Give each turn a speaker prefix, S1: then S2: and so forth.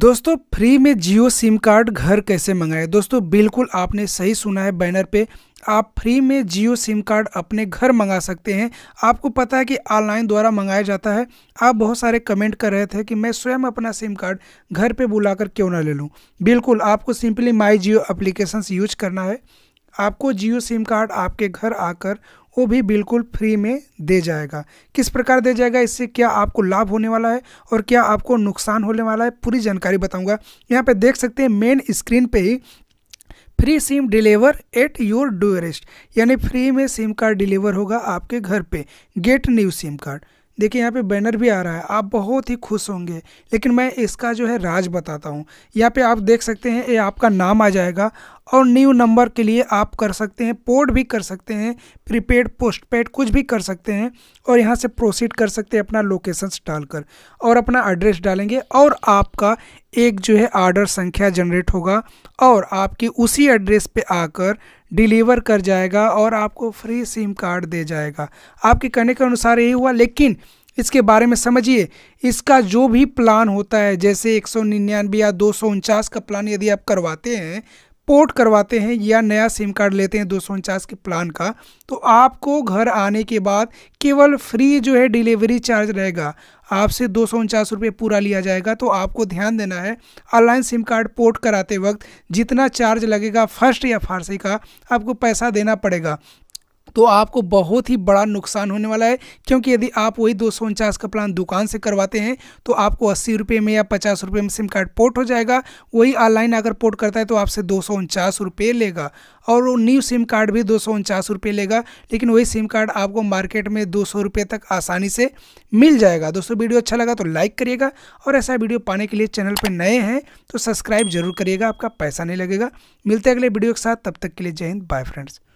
S1: दोस्तों फ्री में जियो SIM card घर कैसे मंगाएं दोस्तों बिल्कुल आपने सही सुना है बैनर पे आप फ्री में जियो सिम कार्ड अपने घर मंगा सकते हैं आपको पता है कि ऑनलाइन द्वारा मंगाया जाता है आप बहुत सारे कमेंट कर रहे थे कि मैं स्वयं अपना सिम कार्ड घर पे बुलाकर क्यों ना ले लूँ बिल्कुल आपको simply my Jio application use करना है आपको जियो सिम कार्ड आपके घर आकर वो भी बिल्कुल फ्री में दे जाएगा किस प्रकार दे जाएगा इससे क्या आपको लाभ होने वाला है और क्या आपको नुकसान होने वाला है पूरी जानकारी बताऊंगा यहाँ पे देख सकते हैं मेन स्क्रीन पे ही free SIM deliver at your doorstep यानी फ्री में सिम कार्ड डिलीवर होगा आपके घर पे गेट न्यू सिम कार्ड देखिए यहाँ पे बैनर भी आ रहा है आप बहुत ही खुश होंगे लेकिन मैं इसका जो है राज बताता हूँ यहाँ पे आप देख सकते हैं ये आपका नाम आ जाएगा और न्यू नंबर के लिए आप कर सकते हैं पोर्ट भी कर सकते हैं प्रीपेड पोस्ट पेड कुछ भी कर सकते हैं और यहाँ से प्रोसीड कर सकते हैं अपना लोकेशंस डालकर और अपना एड्रेस डालेंगे और आपका एक जो है आर्डर संख्या जनरेट होगा और आपकी उसी एड्रेस पे आकर डिलीवर कर जाएगा और आपको फ्री सिम कार्ड दे जाएगा आपके कहने के अनुसार यही हुआ लेकिन इसके बारे में समझिए इसका जो भी प्लान होता है जैसे एक सौ निन्यानवे या दो सौ उनचास का प्लान यदि आप करवाते हैं पोर्ट करवाते हैं या नया सिम कार्ड लेते हैं दो के प्लान का तो आपको घर आने के बाद केवल फ्री जो है डिलीवरी चार्ज रहेगा आपसे दो सौ उनचास रुपये पूरा लिया जाएगा तो आपको ध्यान देना है ऑनलाइन सिम कार्ड पोर्ट कराते वक्त जितना चार्ज लगेगा फर्स्ट या फारसी का आपको पैसा देना पड़ेगा तो आपको बहुत ही बड़ा नुकसान होने वाला है क्योंकि यदि आप वही दो सौ उनचास का प्लान दुकान से करवाते हैं तो आपको अस्सी रुपये में या पचास रुपये में सिम कार्ड पोर्ट हो जाएगा वही ऑनलाइन अगर पोर्ट करता है तो आपसे दो सौ उनचास रुपये लेगा और वो न्यू सिम कार्ड भी दो सौ उनचास रुपये लेगा लेकिन वही सिम कार्ड आपको मार्केट में दो सौ रुपये तक आसानी से मिल जाएगा दोस्तों वीडियो अच्छा लगा तो लाइक करिएगा और ऐसा वीडियो पाने के लिए चैनल पर नए हैं तो सब्सक्राइब जरूर करिएगा आपका पैसा नहीं लगेगा मिलते हैं अगले वीडियो के साथ तब तक के लिए जय हिंद बाय फ्रेंड्स